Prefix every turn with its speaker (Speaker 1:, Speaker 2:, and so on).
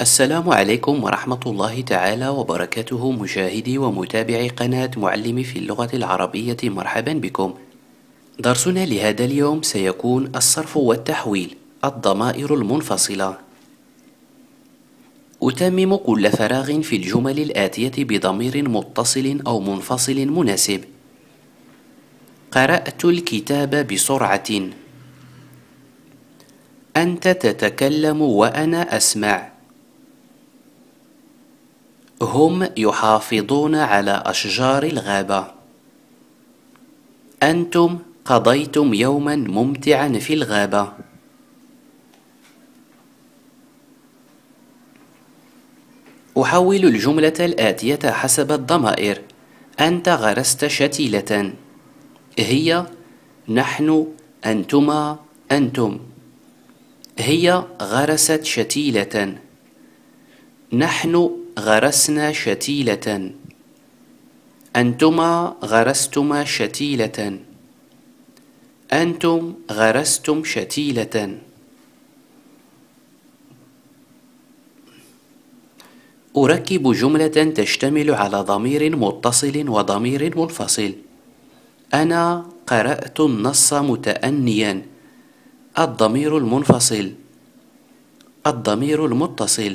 Speaker 1: السلام عليكم ورحمة الله تعالى وبركاته مشاهدي ومتابعي قناة معلمي في اللغة العربية مرحبا بكم درسنا لهذا اليوم سيكون الصرف والتحويل الضمائر المنفصلة أتمم كل فراغ في الجمل الآتية بضمير متصل أو منفصل مناسب قرأت الكتاب بسرعة أنت تتكلم وأنا أسمع هم يحافظون على أشجار الغابة أنتم قضيتم يوما ممتعا في الغابة أحول الجملة الآتية حسب الضمائر أنت غرست شتيلة هي نحن أنتما أنتم هي غرست شتيلة نحن غرسنا شتيلة أنتما غرستما شتيلة أنتم غرستم شتيلة أركب جملة تشتمل على ضمير متصل وضمير منفصل أنا قرأت النص متأنيا الضمير المنفصل الضمير المتصل